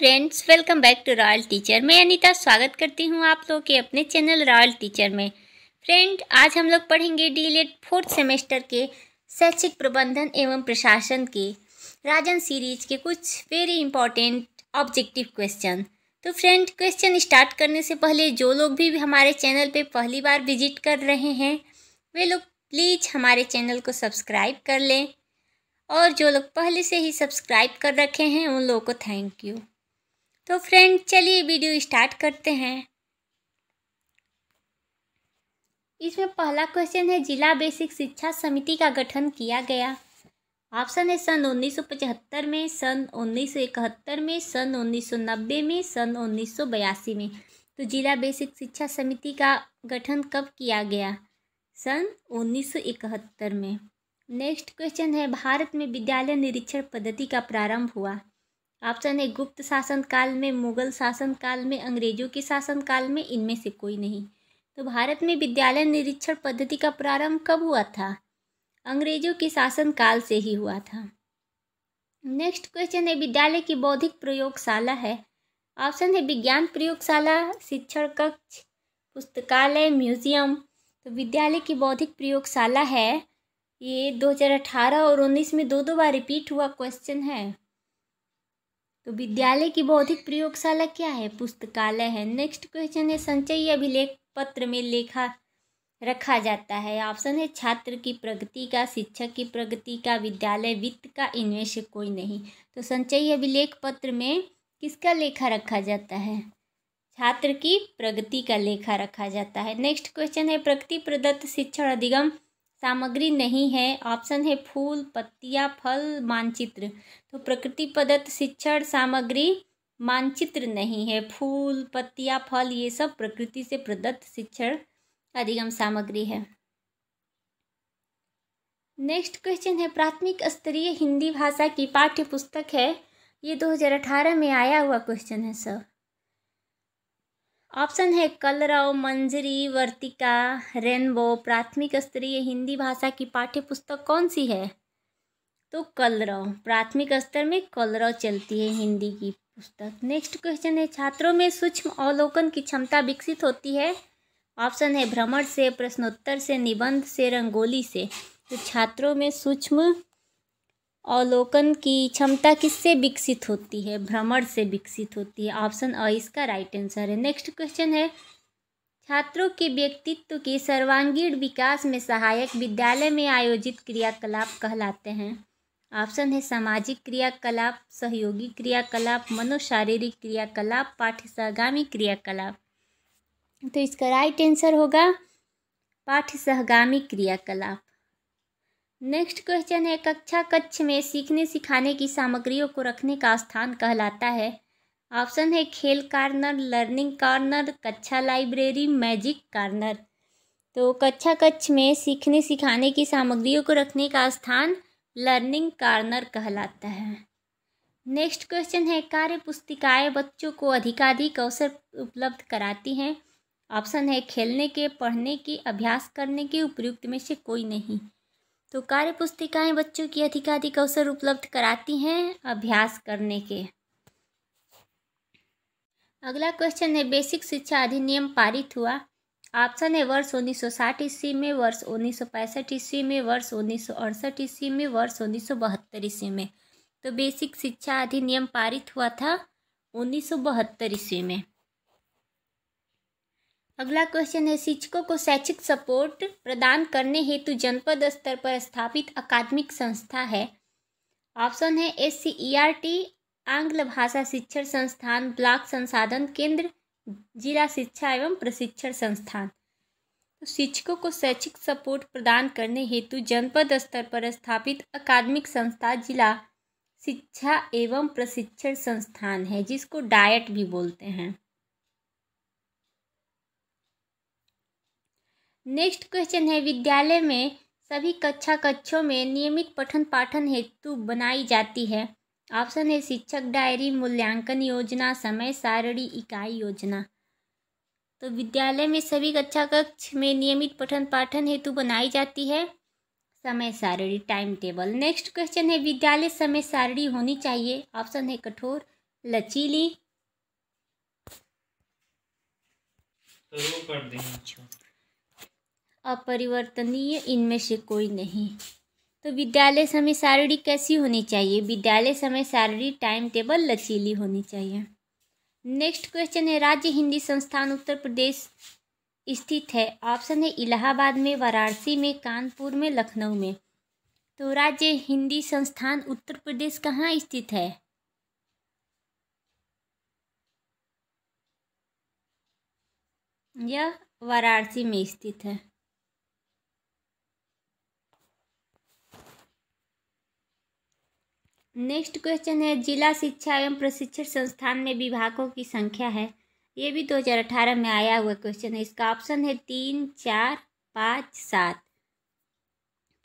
Friends welcome back to royal teacher मैं अनीता स्वागत करती हूँ आप लोग के अपने चैनल रॉयल टीचर में फ्रेंड आज हम लोग पढ़ेंगे डी एड फोर्थ सेमेस्टर के शैक्षिक प्रबंधन एवं प्रशासन के राजन सीरीज के कुछ वेरी इंपॉर्टेंट ऑब्जेक्टिव क्वेश्चन तो फ्रेंड क्वेश्चन स्टार्ट करने से पहले जो लोग भी हमारे चैनल पर पहली बार विजिट कर रहे हैं वे लोग प्लीज़ हमारे चैनल को सब्सक्राइब कर लें और जो लोग पहले से ही सब्सक्राइब कर रखे हैं उन लोगों को थैंक यू तो फ्रेंड चलिए वीडियो स्टार्ट करते हैं इसमें पहला क्वेश्चन है जिला बेसिक शिक्षा समिति का गठन किया गया ऑप्शन है सन उन्नीस सौ पचहत्तर में सन उन्नीस सौ इकहत्तर में सन उन्नीस सौ नब्बे में सन उन्नीस सौ बयासी में तो जिला बेसिक शिक्षा समिति का गठन कब किया गया सन उन्नीस सौ इकहत्तर में नेक्स्ट क्वेश्चन है भारत में विद्यालय निरीक्षण पद्धति का प्रारंभ हुआ ऑप्शन है गुप्त शासन काल में मुगल शासन काल में अंग्रेजों के शासन काल में इनमें से कोई नहीं तो भारत में विद्यालय निरीक्षण पद्धति का प्रारंभ कब हुआ था अंग्रेजों के शासन काल से ही हुआ था नेक्स्ट क्वेश्चन है विद्यालय की बौद्धिक प्रयोगशाला है ऑप्शन है विज्ञान प्रयोगशाला शिक्षण कक्ष पुस्तकालय म्यूजियम तो विद्यालय की बौद्धिक प्रयोगशाला है ये 2018 और 19 में दो दो बार रिपीट हुआ क्वेश्चन है तो विद्यालय की बौद्धिक प्रयोगशाला क्या है पुस्तकालय है नेक्स्ट क्वेश्चन है संचयी अभिलेख पत्र में लेखा रखा जाता है ऑप्शन है छात्र की प्रगति का शिक्षक की प्रगति का विद्यालय वित्त का इनमें से कोई नहीं तो संचयी अभिलेख पत्र में किसका लेखा रखा जाता है छात्र की प्रगति का लेखा रखा जाता है नेक्स्ट क्वेश्चन है प्रगति प्रदत्त शिक्षण अधिगम सामग्री नहीं है ऑप्शन है फूल पत्तिया फल मानचित्र तो प्रकृति प्रदत्त शिक्षण सामग्री मानचित्र नहीं है फूल पत्तिया फल ये सब प्रकृति से प्रदत्त शिक्षण अधिगम सामग्री है नेक्स्ट क्वेश्चन है प्राथमिक स्तरीय हिंदी भाषा की पाठ्य पुस्तक है ये 2018 में आया हुआ क्वेश्चन है सर ऑप्शन है कलरव मंजरी वर्तिका रेनबो प्राथमिक स्तरीय हिंदी भाषा की पाठ्य पुस्तक कौन सी है तो कलरव प्राथमिक स्तर में कलरव चलती है हिंदी की पुस्तक नेक्स्ट क्वेश्चन है छात्रों में सूक्ष्म अवलोकन की क्षमता विकसित होती है ऑप्शन है भ्रमण से प्रश्नोत्तर से निबंध से रंगोली से तो छात्रों में सूक्ष्म अवलोकन की क्षमता किससे विकसित होती है भ्रमण से विकसित होती है ऑप्शन अ इसका राइट आंसर है नेक्स्ट क्वेश्चन है छात्रों के व्यक्तित्व के सर्वांगीण विकास में सहायक विद्यालय में आयोजित क्रियाकलाप कहलाते हैं ऑप्शन है सामाजिक क्रियाकलाप सहयोगी क्रियाकलाप मनोशारीरिक क्रियाकलाप पाठ्य सहगामी क्रियाकलाप तो इसका राइट आंसर होगा पाठ्य सहगामी क्रियाकलाप नेक्स्ट क्वेश्चन है कक्षा कक्ष में सीखने सिखाने की सामग्रियों को रखने का स्थान कहलाता है ऑप्शन है खेल कार्नर लर्निंग कार्नर कक्षा लाइब्रेरी मैजिक कार्नर तो कक्षा कक्ष में सीखने सिखाने की सामग्रियों को रखने का स्थान लर्निंग कार्नर कहलाता है नेक्स्ट क्वेश्चन है कार्य पुस्तिकाएँ बच्चों को अधिकाधिक अवसर उपलब्ध कराती हैं ऑप्शन है खेलने के पढ़ने के अभ्यास करने के उपयुक्त में से कोई नहीं तो कार्य पुस्तिकाएँ बच्चों की अधिकाधिक अवसर उपलब्ध कराती हैं अभ्यास करने के अगला क्वेश्चन है बेसिक शिक्षा अधिनियम पारित हुआ ऑप्शन है वर्ष 1960 ईस्वी में वर्ष उन्नीस सौ पैंसठ ईस्वी में वर्ष उन्नीस सौ अड़सठ ईस्वी में वर्ष उन्नीस सौ बहत्तर ईस्वी में तो बेसिक शिक्षा अधिनियम पारित हुआ था उन्नीस सौ बहत्तर ईस्वी में अगला क्वेश्चन है शिक्षकों को शैक्षिक सपोर्ट प्रदान करने हेतु जनपद स्तर पर स्थापित अकादमिक संस्था है ऑप्शन है S C E R T आंग्ल भाषा शिक्षण संस्थान ब्लॉक संसाधन केंद्र जिला शिक्षा एवं प्रशिक्षण संस्थान तो शिक्षकों को शैक्षिक सपोर्ट प्रदान करने हेतु जनपद स्तर पर स्थापित अकादमिक संस्था जिला शिक्षा एवं प्रशिक्षण संस्थान है जिसको डायट भी बोलते हैं नेक्स्ट क्वेश्चन है विद्यालय में सभी कक्षा कक्षों में नियमित पठन पाठन हेतु बनाई जाती है ऑप्शन है शिक्षक डायरी मूल्यांकन योजना समय सारणी इकाई योजना तो विद्यालय में सभी कक्षा कक्ष में नियमित पठन पाठन हेतु बनाई जाती है समय सारणी टाइम टेबल नेक्स्ट क्वेश्चन है विद्यालय समय सारणी होनी चाहिए ऑप्शन है कठोर लचीली तो कर देंगे अच्छा। अपरिवर्तनीय इनमें से कोई नहीं तो विद्यालय समय सारणी कैसी होनी चाहिए विद्यालय समय सारणी टाइम टेबल लचीली होनी चाहिए नेक्स्ट क्वेश्चन है राज्य हिंदी संस्थान उत्तर प्रदेश स्थित है ऑप्शन है इलाहाबाद में वाराणसी में कानपुर में लखनऊ में तो राज्य हिंदी संस्थान उत्तर प्रदेश कहाँ स्थित है यह वाराणसी में स्थित है नेक्स्ट क्वेश्चन है जिला शिक्षा एवं प्रशिक्षण संस्थान में विभागों की संख्या है ये भी 2018 में आया हुआ क्वेश्चन है इसका ऑप्शन है तीन चार पाँच सात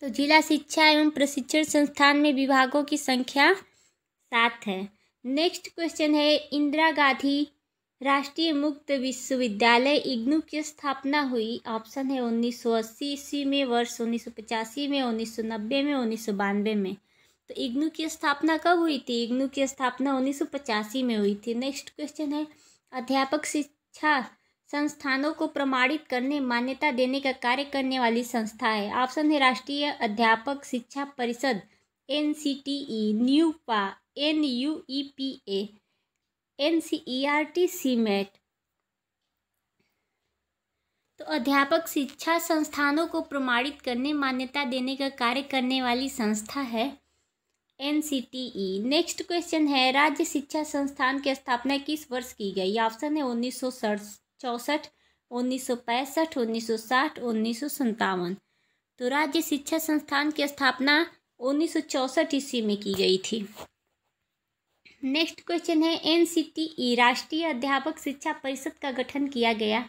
तो जिला शिक्षा एवं प्रशिक्षण संस्थान में विभागों की संख्या सात है नेक्स्ट क्वेश्चन है इंदिरा गांधी राष्ट्रीय मुक्त विश्वविद्यालय इग्नू की स्थापना हुई ऑप्शन है अस्सी ईस्वी में वर्ष पचासी में नब्बे में उन्नीस में तो इग्नू की स्थापना कब हुई थी इग्नू की स्थापना उन्नीस में हुई थी नेक्स्ट क्वेश्चन है अध्यापक शिक्षा संस्थानों को प्रमाणित करने मान्यता देने का कार्य करने वाली संस्था है ऑप्शन है राष्ट्रीय अध्यापक शिक्षा परिषद N C T E NUEPA N U E P A N C E R T SIEMAT तो अध्यापक शिक्षा संस्थानों को प्रमाणित करने मान्यता देने का कार्य करने वाली संस्था है N C T E next question है राज्य शिक्षा संस्थान की स्थापना किस वर्ष की गई ऑप्शन है उन्नीस सौ चौसठ उन्नीस सौ पैंसठ उन्नीस सौ साठ उन्नीस सौ सत्तावन तो राज्य शिक्षा संस्थान की स्थापना उन्नीस सौ चौसठ ईस्वी में की गई थी नेक्स्ट क्वेश्चन है एन सी टी ई राष्ट्रीय अध्यापक शिक्षा परिषद का गठन किया गया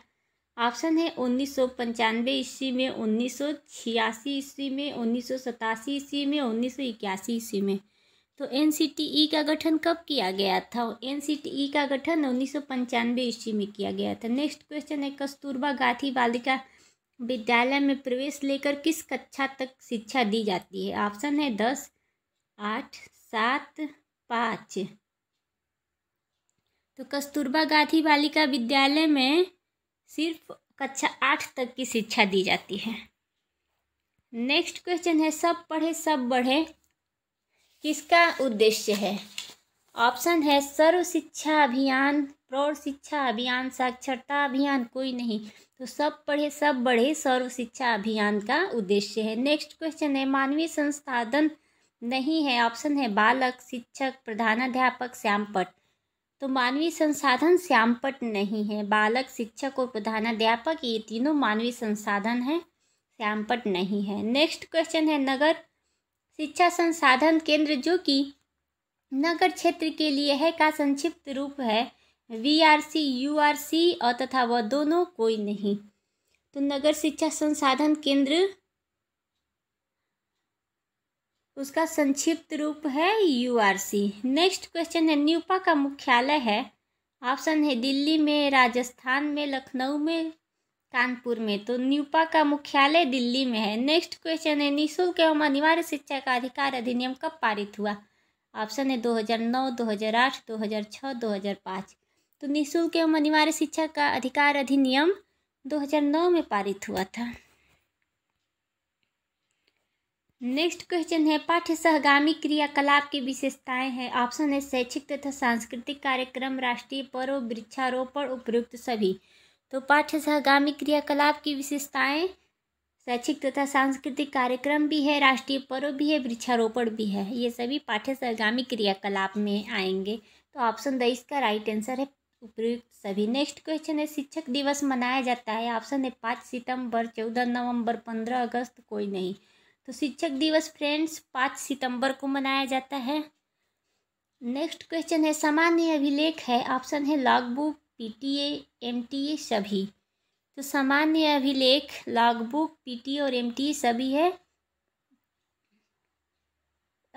ऑप्शन है उन्नीस सौ पंचानवे ईस्वी में उन्नीस सौ छियासी ईस्वी में उन्नीस सौ सतासी ईस्वी में उन्नीस सौ इक्यासी ईस्वी में तो एन का गठन कब किया गया था एन का गठन उन्नीस सौ पंचानवे ईस्वी में किया गया था नेक्स्ट क्वेश्चन है कस्तूरबा गांधी बालिका विद्यालय में प्रवेश लेकर किस कक्षा तक शिक्षा दी जाती है ऑप्शन है दस आठ सात पाँच तो कस्तूरबा गांधी बालिका विद्यालय में सिर्फ कक्षा आठ तक की शिक्षा दी जाती है नेक्स्ट क्वेश्चन है सब पढ़े सब बढ़े किसका उद्देश्य है ऑप्शन है सर्व शिक्षा अभियान प्रौढ़ शिक्षा अभियान साक्षरता अभियान कोई नहीं तो सब पढ़े सब बढ़े सर्व शिक्षा अभियान का उद्देश्य है नेक्स्ट क्वेश्चन है मानवीय संसाधन नहीं है ऑप्शन है बालक शिक्षक प्रधानाध्यापक श्यामपट तो मानवीय संसाधन श्यामपट नहीं है बालक शिक्षक और प्रधानाध्यापक ये तीनों मानवीय संसाधन हैं श्यामपट नहीं है नेक्स्ट क्वेश्चन है नगर शिक्षा संसाधन केंद्र जो कि नगर क्षेत्र के लिए है का संक्षिप्त रूप है V R C U R C और तथा वह दोनों कोई नहीं तो नगर शिक्षा संसाधन केंद्र उसका संक्षिप्त रूप है यूआरसी नेक्स्ट क्वेश्चन है न्यूपा का मुख्यालय है ऑप्शन है दिल्ली में राजस्थान में लखनऊ में कानपुर में तो न्यूपा का मुख्यालय दिल्ली में है नेक्स्ट क्वेश्चन है निःशुल्क एवं अनिवार्य शिक्षा का अधिकार अधिनियम कब पारित हुआ ऑप्शन है 2009, 2008, 2006, 2005 तो निःशुल्क एवं अनिवार्य शिक्षा का अधिकार अधिनियम 2009 में पारित हुआ था नेक्स्ट क्वेश्चन है पाठ्य सहगामी क्रियाकलाप की विशेषताएं हैं ऑप्शन है शैक्षिक तथा सांस्कृतिक कार्यक्रम राष्ट्रीय पर्व वृक्षारोपण उपयुक्त सभी तो पाठ्य सहगामी क्रियाकलाप की विशेषताएं शैक्षिक तथा सांस्कृतिक कार्यक्रम भी है राष्ट्रीय पर्व भी है वृक्षारोपण भी है ये सभी पाठ्य सहगामी क्रियाकलाप में आएंगे तो ऑप्शन द इसका राइट आंसर है उपयुक्त सभी नेक्स्ट क्वेश्चन है शिक्षक दिवस मनाया जाता है ऑप्शन है पाँच सितंबर चौदह नवंबर पंद्रह अगस्त कोई नहीं तो शिक्षक दिवस फ्रेंड्स पाँच सितंबर को मनाया जाता है नेक्स्ट क्वेश्चन है सामान्य अभिलेख है ऑप्शन है लॉग एम टी एमटीए सभी तो सामान्य अभिलेख लॉग लॉगबुक पीटीए और एमटीए सभी है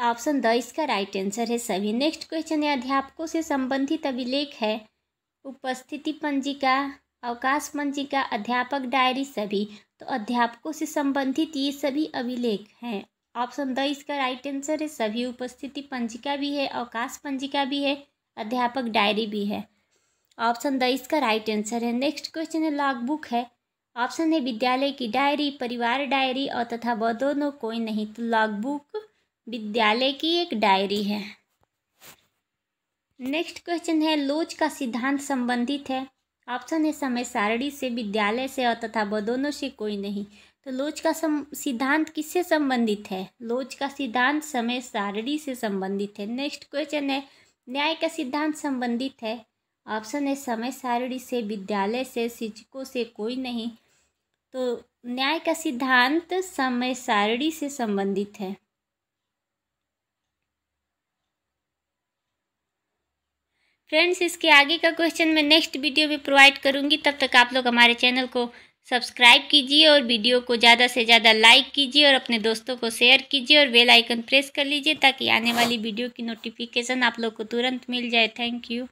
ऑप्शन द इसका राइट आंसर है सभी नेक्स्ट क्वेश्चन है अध्यापकों से संबंधित अभिलेख है उपस्थिति पंजिका अवकाश पंजिका अध्यापक डायरी सभी तो अध्यापकों से संबंधित ये सभी अभिलेख हैं ऑप्शन द इसका राइट आंसर है सभी उपस्थिति पंजिका भी है अवकाश पंजिका भी है अध्यापक डायरी भी है ऑप्शन द इसका राइट आंसर है नेक्स्ट क्वेश्चन है लॉग बुक है ऑप्शन है विद्यालय की डायरी परिवार डायरी और तथा वह दोनों कोई नहीं तो लॉग बुक विद्यालय की एक डायरी है नेक्स्ट क्वेश्चन है लोच का सिद्धांत संबंधित है ऑप्शन तो है समय सारणी से विद्यालय से और तथा ब दोनों से कोई नहीं तो लोच का सम सिद्धांत किससे संबंधित है लोच का सिद्धांत समय सारणी से संबंधित है नेक्स्ट क्वेश्चन है न्याय का सिद्धांत संबंधित है ऑप्शन है समय सारणी से विद्यालय से शिक्षकों से कोई नहीं तो न्याय का सिद्धांत समय सारणी से संबंधित है फ्रेंड्स इसके आगे का क्वेश्चन मैं नेक्स्ट वीडियो में प्रोवाइड करूँगी तब तक आप लोग हमारे चैनल को सब्सक्राइब कीजिए और वीडियो को ज़्यादा से ज़्यादा लाइक कीजिए और अपने दोस्तों को शेयर कीजिए और बेल आइकन प्रेस कर लीजिए ताकि आने वाली वीडियो की नोटिफिकेशन आप लोग को तुरंत मिल जाए थैंक यू